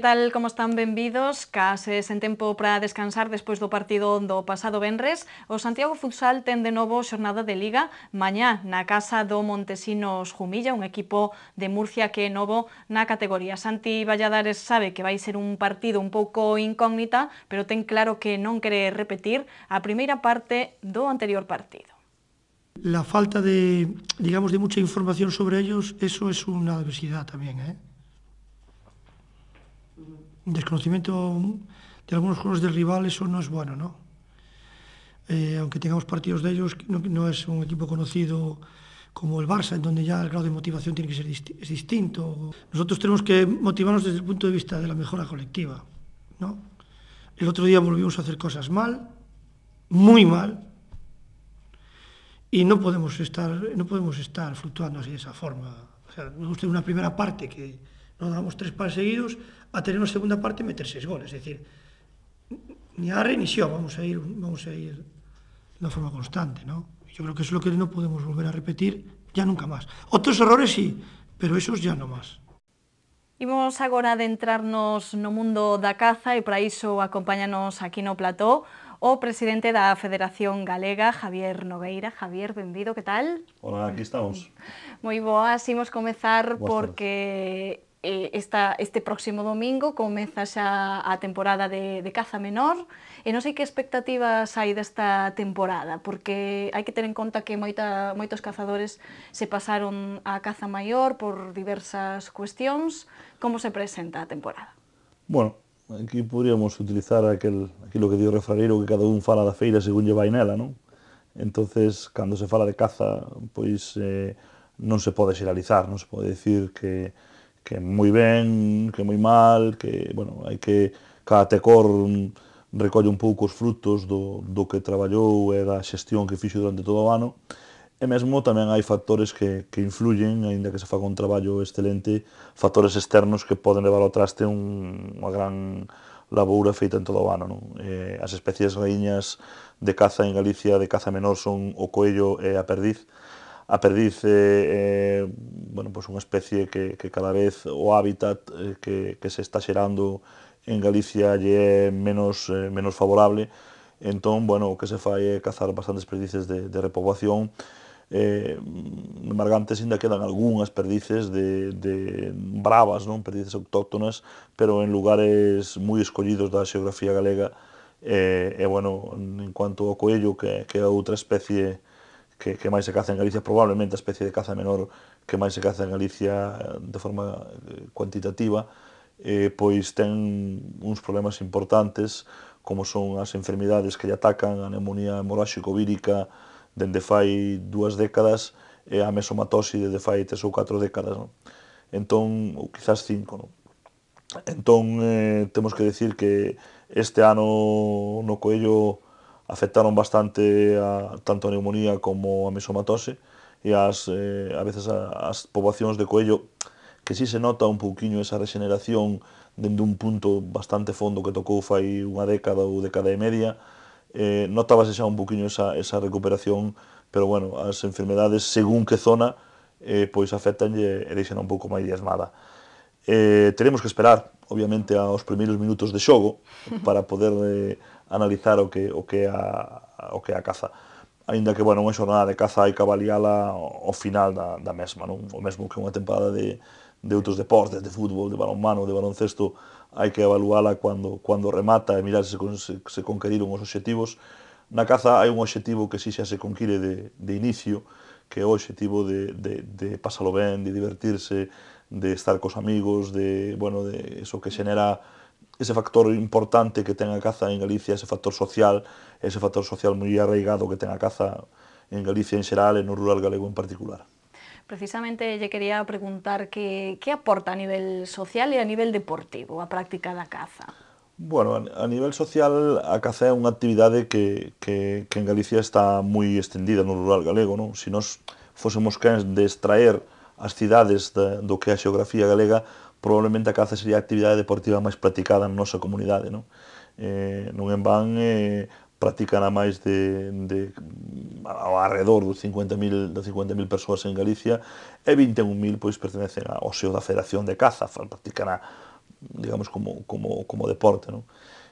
tal, como están? Benvidos. Case eh, sen tempo para descansar despois do partido do pasado venres, o Santiago Futsal ten de novo xornada de Liga mañá na casa do Montesinos Jumilla, un equipo de Murcia que é novo na categoría. Santi Valladares sabe que vai ser un partido un pouco incógnita, pero ten claro que non quere repetir a primeira parte do anterior partido. La falta de, digamos, de mucha información sobre ellos, eso es una adversidad también, ¿eh? desconocimiento de algunos juegos del rival, eso no es bueno, ¿no? Eh, aunque tengamos partidos de ellos, no, es un equipo conocido como el Barça, en donde ya el grado de motivación tiene que ser distinto. Nosotros tenemos que motivarnos desde el punto de vista de la mejora colectiva, ¿no? El otro día volvimos a hacer cosas mal, muy mal, y no podemos estar, no podemos estar fluctuando así de esa forma. O sea, nos una primera parte que, non damos tres pas seguidos, a tener unha segunda parte meter seis goles, é dicir, ni arre ni xo, vamos a ir, vamos a ir de una forma constante, ¿no? Yo creo que eso es lo que no podemos volver a repetir ya nunca más. Otros errores sí, pero esos ya no más. Imos agora adentrarnos no mundo da caza e para iso acompáñanos aquí no plató o presidente da Federación Galega, Javier Nogueira. Javier, benvido, que tal? Hola, aquí estamos. Moi boas, imos comezar porque eh, esta, este próximo domingo comeza xa a temporada de, de caza menor e non sei que expectativas hai desta temporada, porque hai que ter en conta que moita, moitos cazadores se pasaron á caza maior por diversas cuestións. Como se presenta a temporada? Bueno, aquí podríamos utilizar aquel, aquilo que dio refrareiro que cada un fala da feira según lle vai nela, non? Entonces, cando se fala de caza, pois eh, non se pode xeralizar, non se pode decir que que moi ben, que moi mal, que, bueno, hai que cada tecor recolle un pouco os frutos do, do que traballou e da xestión que fixo durante todo o ano. E mesmo tamén hai factores que, que influyen, aínda que se faga un traballo excelente, factores externos que poden levar ao traste un, unha gran laboura feita en todo o ano. Non? Eh, as especies reiñas de caza en Galicia, de caza menor, son o coello e a perdiz, a perdiz é, eh, eh, bueno, pois pues unha especie que, que cada vez o hábitat eh, que, que se está xerando en Galicia lle é menos, eh, menos favorable, entón, bueno, o que se fai é cazar bastantes perdices de, de repoboación, eh, Margantes ainda quedan algunhas perdices de, de bravas, non perdices autóctonas, pero en lugares moi escollidos da xeografía galega. E, eh, e bueno, en cuanto ao coello, que, que é outra especie que, que máis se caza en Galicia, probablemente a especie de caza menor que máis se caza en Galicia eh, de forma eh, cuantitativa, eh, pois ten uns problemas importantes como son as enfermidades que lle atacan, a neumonía hemorráxico-vírica dende fai dúas décadas e a mesomatose dende fai tres ou catro décadas, non? Entón, ou quizás cinco, non? Entón, eh, temos que decir que este ano no Coello afectaron bastante a, tanto a neumonía como a mesomatose e as, eh, a veces a, as poboacións de Coello que si sí se nota un pouquiño esa regeneración dende un punto bastante fondo que tocou fai unha década ou década e media eh, notábase xa un pouquiño esa, esa recuperación pero bueno, as enfermedades según que zona eh, pois afectan e deixan un pouco máis diasmada eh, teremos que esperar obviamente aos primeiros minutos de xogo para poder eh, analizar o que o que a o que a caza. Aínda que, bueno, unha xornada de caza hai que avaliala ao final da, da mesma, non? O mesmo que unha temporada de, de outros deportes, de fútbol, de balonmano, de baloncesto, hai que evaluala cando, cando remata e mirar se, se, se conqueriron os obxectivos. Na caza hai un obxectivo que si xa se conquire de, de inicio, que é o obxectivo de, de, de pasalo ben, de divertirse, de estar cos amigos, de, bueno, de eso que xenera ese factor importante que ten a caza en Galicia, ese factor social, ese factor social moi arraigado que ten a caza en Galicia en xeral e no rural galego en particular. Precisamente lle quería preguntar que, que aporta a nivel social e a nivel deportivo a práctica da caza? Bueno, a nivel social a caza é unha actividade que, que, que en Galicia está moi estendida no rural galego, non? Se nos fósemos cans de extraer as cidades da, do que é a xeografía galega, probablemente a caza sería a actividade deportiva máis practicada na nosa comunidade, non? Eh, non en van eh, practican a máis de, de ao alrededor dos 50.000 dos 50.000 persoas en Galicia e 21.000 pois pertenecen ao seo da Federación de Caza, practican a, digamos como como como deporte, non?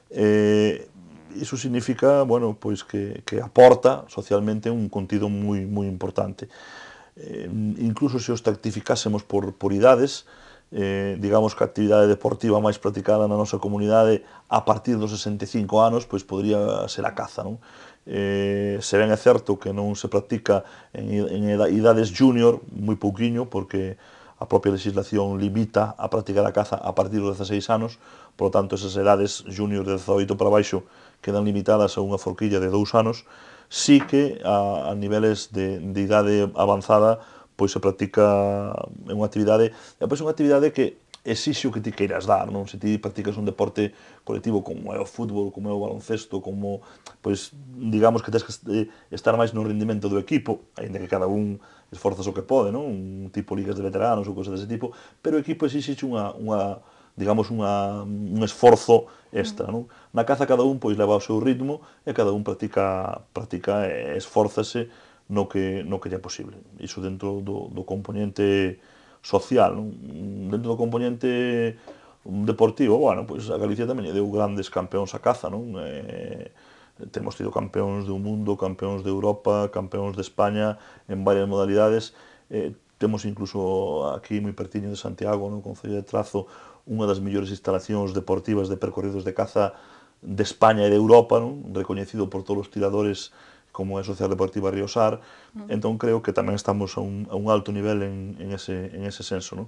Eh, iso significa, bueno, pois que, que aporta socialmente un contido moi moi importante. Eh, incluso se os tactificásemos por, por idades, eh, digamos que a actividade deportiva máis practicada na nosa comunidade a partir dos 65 anos, pois podría ser a caza, non? Eh, se ben é certo que non se practica en, en idades junior, moi pouquiño, porque a propia legislación limita a practicar a caza a partir dos 16 anos, por lo tanto, esas edades junior de 18 para baixo quedan limitadas a unha forquilla de 2 anos, sí que a, a niveles de, de idade avanzada pois se practica é unha actividade, e pois unha actividade que exixe o que ti queiras dar, non? Se ti practicas un deporte colectivo como é o fútbol, como é o baloncesto, como pois digamos que tens que eh, estar máis no rendimento do equipo, aínda que cada un esforza o que pode, non? Un tipo ligas de veteranos ou cousas dese tipo, pero o equipo exixe unha unha digamos unha, un esforzo extra, mm. non? Na caza cada un pois leva o seu ritmo e cada un practica practica e esforzase no que, no que é posible. Iso dentro do, do componente social, non? dentro do componente deportivo, bueno, pois a Galicia tamén lle deu grandes campeóns a caza, non? Eh, temos tido campeóns do mundo, campeóns de Europa, campeóns de España en varias modalidades. Eh, temos incluso aquí moi pertiño de Santiago, no Concello de Trazo, unha das mellores instalacións deportivas de percorridos de caza de España e de Europa, non? recoñecido por todos os tiradores como é Sociedade Deportiva Riosar, mm. entón creo que tamén estamos a un, a un alto nivel en, en, ese, en ese senso, No?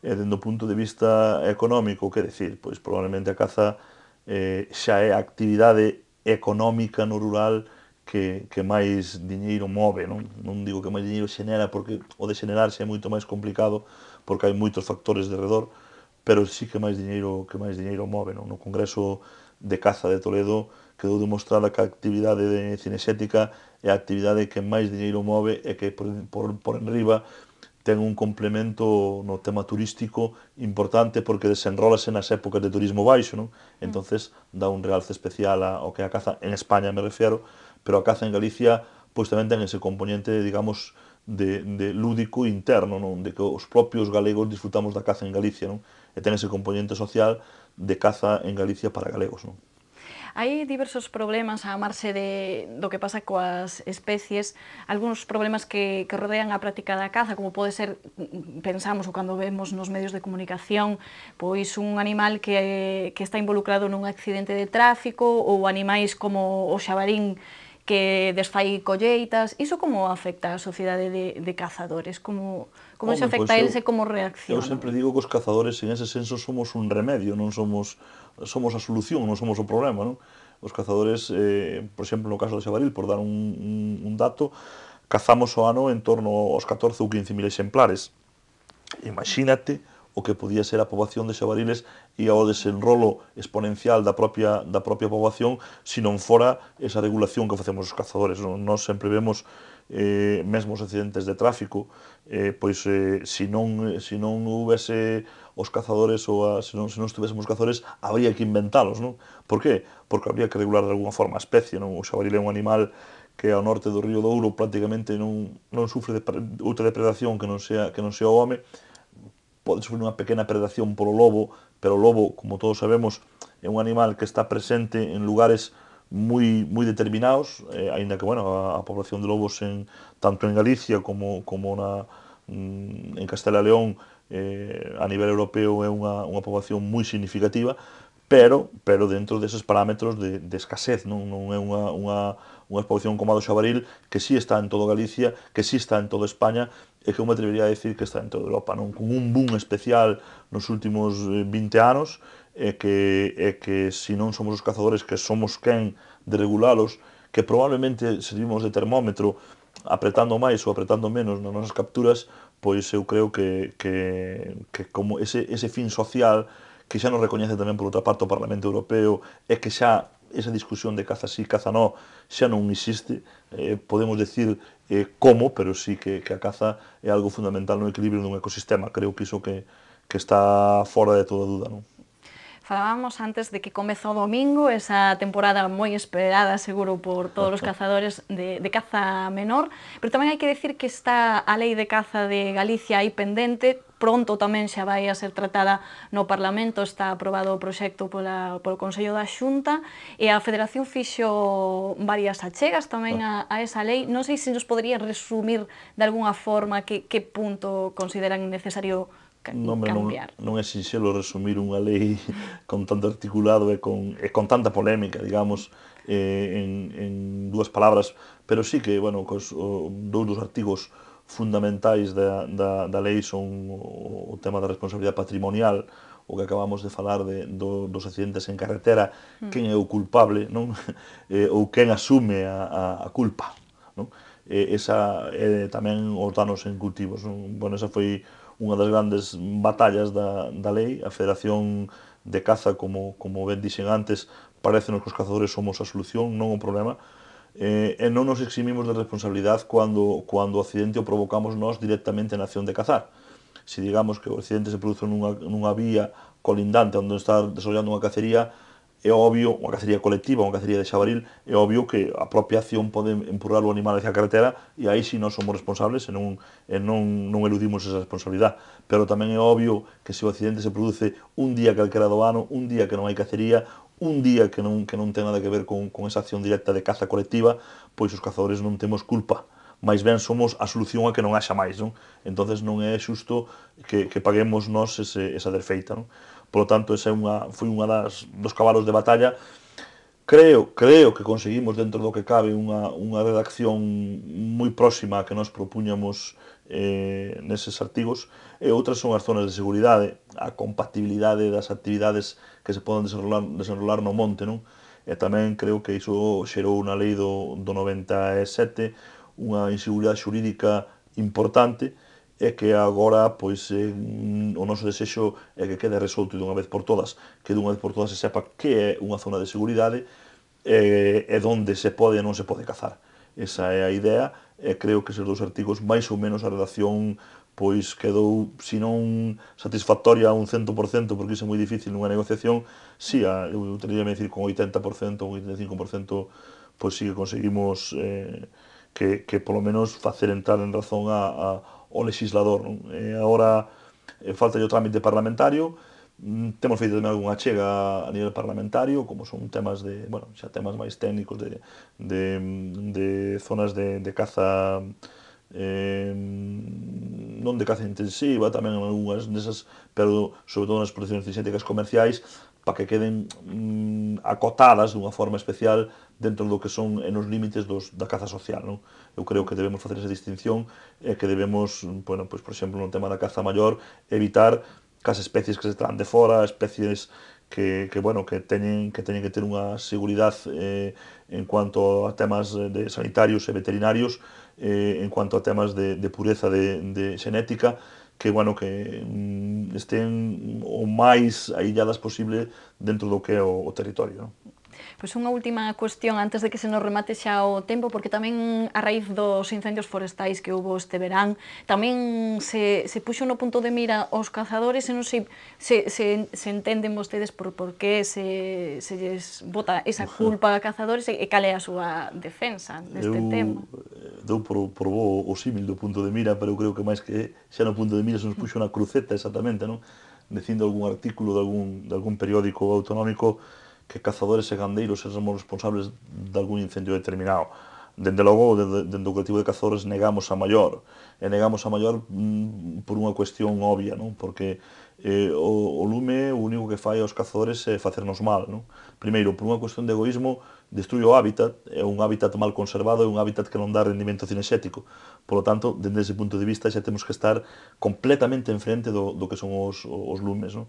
E dendo punto de vista económico, que decir, pois probablemente a caza eh, xa é a actividade económica no rural que, que máis diñeiro move, non? non digo que máis diñeiro xenera, porque o de xenerarse é moito máis complicado, porque hai moitos factores de redor, pero sí que máis diñeiro que máis diñeiro move, non? No Congreso de Caza de Toledo quedou demostrada que a actividade de cinexética é a actividade que máis diñeiro move e que por, por, por enriba ten un complemento no tema turístico importante porque desenrolase nas épocas de turismo baixo, non? Mm. Entonces dá un realce especial ao que a caza en España me refiero, pero a caza en Galicia pois tamén ten ese componente, digamos, de, de lúdico interno, non? De que os propios galegos disfrutamos da caza en Galicia, non? E ten ese componente social de caza en Galicia para galegos, non? Hai diversos problemas a amarse de, do que pasa coas especies, algúns problemas que, que rodean a práctica da caza, como pode ser, pensamos, ou cando vemos nos medios de comunicación, pois un animal que, que está involucrado nun accidente de tráfico, ou animais como o xabarín que desfai colleitas, iso como afecta a sociedade de, de cazadores? Como, como Home, se afecta pois pues, eles e como reacciona? Eu sempre digo que os cazadores en ese senso somos un remedio, non somos somos a solución, non somos o problema, non? Os cazadores, eh, por exemplo, no caso do xabaril, por dar un, un, un dato, cazamos o ano en torno aos 14 ou 15 mil exemplares. Imagínate o que podía ser a poboación de xabariles e ao desenrolo exponencial da propia, da propia poboación se non fora esa regulación que facemos os cazadores. Non? non sempre vemos eh, mesmos accidentes de tráfico, eh, pois eh, se non, se non houvese os cazadores ou a, se non, se non estuvésemos cazadores habría que inventalos, non? Por qué? Porque habría que regular de alguna forma a especie, non? O xabaril é un animal que ao norte do río Douro prácticamente non, non sufre de, outra depredación que non sea, que non sea o home, pode sufrir unha pequena predación polo lobo, pero o lobo, como todos sabemos, é un animal que está presente en lugares moi moi determinados, eh, aínda que bueno, a, a población de lobos en tanto en Galicia como como na mm, en Castela León eh, a nivel europeo é unha, unha poboación moi significativa, pero pero dentro deses parámetros de, de escasez, non, non é unha, unha, unha exposición como a do Xabaril que sí está en todo Galicia, que sí está en toda España e que eu me atrevería a decir que está en toda Europa, non con un boom especial nos últimos 20 eh, anos e que, e que se si non somos os cazadores que somos quen de regulalos, que probablemente servimos de termómetro apretando máis ou apretando menos nas nosas capturas, pois eu creo que, que, que como ese, ese fin social que xa non recoñece tamén por outra parte o Parlamento Europeo é que xa esa discusión de caza sí, caza no, xa non existe, eh, podemos decir eh, como, pero sí que, que a caza é algo fundamental no equilibrio dun ecosistema, creo que iso que, que está fora de toda duda, non? Falábamos antes de que comeza o domingo esa temporada moi esperada, seguro, por todos os cazadores de, de caza menor, pero tamén hai que decir que está a lei de caza de Galicia aí pendente, pronto tamén xa vai a ser tratada no Parlamento, está aprobado o proxecto pola, polo Consello da Xunta e a Federación fixo varias achegas tamén a, a esa lei. Non sei se nos podría resumir de alguna forma que, que punto consideran necesario non, cambiar. Non, non é sinxelo resumir unha lei con tanto articulado e con, e con tanta polémica, digamos, eh, en, en dúas palabras, pero sí que, bueno, cos, o, dous dos artigos fundamentais da, da, da lei son o, o tema da responsabilidade patrimonial, o que acabamos de falar de, do, dos accidentes en carretera, mm. quen é o culpable, non? Eh, ou quen asume a, a, a culpa, non? Eh, esa é eh, tamén os danos en cultivos, non? Bueno, esa foi unha das grandes batallas da, da lei, a Federación de Caza, como, como ben dixen antes, parece nos que os cazadores somos a solución, non o problema, eh, e non nos eximimos de responsabilidade cando, cando o accidente o provocamos nós directamente na acción de cazar. Se digamos que o accidente se produce nunha, nunha vía colindante onde está desarrollando unha cacería, é obvio, unha cacería colectiva, unha cacería de xabaril, é obvio que a propia acción pode empurrar o animal hacia a carretera e aí si non somos responsables e non, e non, non eludimos esa responsabilidade. Pero tamén é obvio que se o accidente se produce un día calquera do ano, un día que non hai cacería, un día que non, que non ten nada que ver con, con esa acción directa de caza colectiva, pois os cazadores non temos culpa máis ben somos a solución a que non haxa máis, non? Entonces non é xusto que, que paguemos nós ese, esa derfeita, non? Polo tanto, esa é unha, foi unha das, dos cabalos de batalla creo, creo que conseguimos dentro do que cabe unha, unha redacción moi próxima a que nos propuñamos eh, neses artigos e outras son as zonas de seguridade, a compatibilidade das actividades que se poden desenrolar, desenrolar no monte, non? E tamén creo que iso xerou unha lei do, do 97 unha inseguridade xurídica importante é que agora pois eh, o noso desexo é que quede resolto dunha vez por todas, que dunha vez por todas se sepa que é unha zona de seguridade e, é onde se pode e non se pode cazar. Esa é a idea e creo que eses dous artigos máis ou menos a redacción pois quedou, se non satisfactoria un 100%, porque iso é moi difícil nunha negociación, si, a, eu teria que decir con 80% ou 85%, pois si que conseguimos eh, que, que polo menos facer entrar en razón a, a o legislador. Non? E agora eh, falta o trámite parlamentario, mm, temos feito tamén algunha chega a nivel parlamentario, como son temas de, bueno, xa temas máis técnicos de, de, de zonas de, de caza eh, non de caza intensiva, tamén en algunhas desas, pero sobre todo nas producións cinxéticas comerciais, para que queden mm, acotadas dunha forma especial dentro do que son en os límites dos, da caza social, non? Eu creo que debemos facer esa distinción e que debemos, bueno, pois, por exemplo, no tema da caza maior, evitar que as especies que se traen de fora, especies que, que bueno, que teñen que teñen que ter unha seguridade eh, en cuanto a temas de sanitarios e veterinarios, eh, en cuanto a temas de, de pureza de, de xenética, que bueno que mm, estén o máis ailladas posible dentro do que é o, o territorio. Non? Pois unha última cuestión antes de que se nos remate xa o tempo, porque tamén a raíz dos incendios forestais que houve este verán, tamén se, se puxo no punto de mira os cazadores e non sei se, se, se entenden vostedes por por que se, se lles bota esa culpa a cazadores e, e cal é a súa defensa deste eu, tema. Eu eh, por, por o símil do punto de mira, pero eu creo que máis que xa no punto de mira se nos puxo unha cruceta exactamente, non? Dicindo algún artículo de algún, de algún periódico autonómico que cazadores e gandeiros éramos responsables de algún incendio determinado. Dende logo, dende, dende o colectivo de cazadores negamos a maior, e negamos a maior mm, por unha cuestión obvia, non? porque eh, o, o lume o único que fai aos cazadores é facernos mal. Non? Primeiro, por unha cuestión de egoísmo, destrui o hábitat, é un hábitat mal conservado, é un hábitat que non dá rendimento cinexético. Por lo tanto, dende ese punto de vista, xa temos que estar completamente enfrente do, do que son os, os lumes. Non?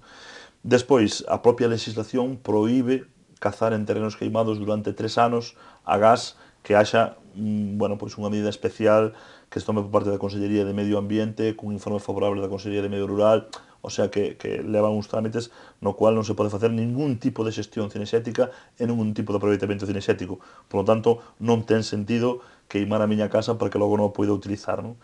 Despois, a propia legislación proíbe cazar en terrenos queimados durante tres anos a gas que haxa mm, bueno, pois unha medida especial que se tome por parte da Consellería de Medio Ambiente cun informe favorable da Consellería de Medio Rural o sea que, que levan uns trámites no cual non se pode facer ningún tipo de xestión cinexética e ningún tipo de aproveitamento cinexético. Por lo tanto, non ten sentido queimar a miña casa para que logo non a poida utilizar. Non?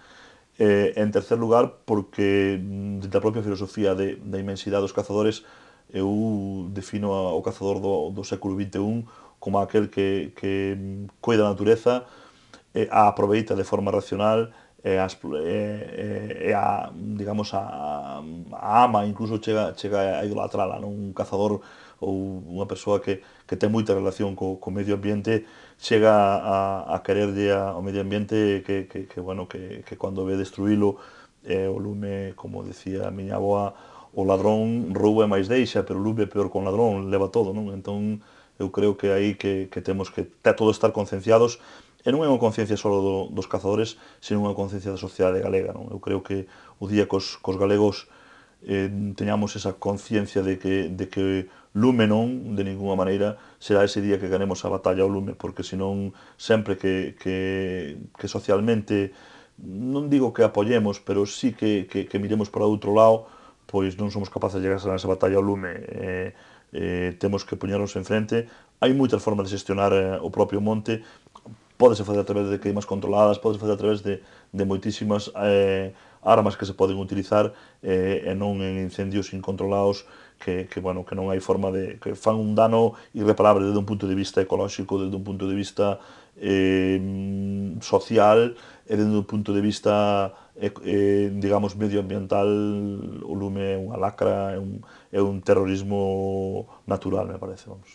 Eh, en tercer lugar, porque mm, da propia filosofía de, da inmensidade dos cazadores, eu defino a, o cazador do, do século XXI como aquel que, que mm, coida a natureza, eh, a aproveita de forma racional, e, as, eh, e a, digamos, a, a ama, incluso chega, chega a idolatrala, non? un cazador ou unha persoa que, que ten moita relación co, co medio ambiente chega a, a quererlle ao medio ambiente que, que, que bueno, que, que cando ve destruílo eh, o lume, como decía a miña aboa, o ladrón rouba máis deixa, pero o lume peor con ladrón, leva todo, non? Entón, eu creo que aí que, que temos que te, todos estar concienciados e non é unha conciencia só do, dos cazadores, sino unha conciencia da sociedade galega. Non? Eu creo que o día cos, cos galegos eh, teñamos esa conciencia de que, de que lume non, de ninguna maneira, será ese día que ganemos a batalla ao lume, porque senón sempre que, que, que socialmente, non digo que apoyemos, pero sí que, que, que miremos para outro lado, pois non somos capaces de chegar a esa batalla ao lume. Eh, eh, temos que puñarnos en frente. Hai moitas formas de xestionar eh, o propio monte, pódese facer a través de queimas controladas, pódese facer a través de, de moitísimas eh, armas que se poden utilizar eh, e non en incendios incontrolados que, que, bueno, que non hai forma de... que fan un dano irreparable desde un punto de vista ecolóxico, desde un punto de vista eh, social e desde un punto de vista eh, eh, digamos medioambiental o lume é unha lacra, é un, é un terrorismo natural, me parece, vamos.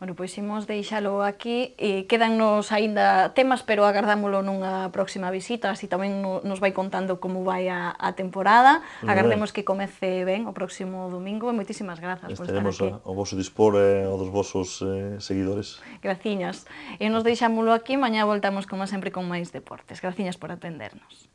Bueno, pois imos deixalo aquí e eh, quedannos aínda temas, pero agardámolo nunha próxima visita, así tamén nos vai contando como vai a, a temporada. Agardemos que comece ben o próximo domingo e moitísimas grazas Estaremos por estar aquí. Eh, ao vosso dispor e eh, dos vosos eh, seguidores. Graciñas. E nos deixámolo aquí, mañá voltamos como sempre con máis deportes. Graciñas por atendernos.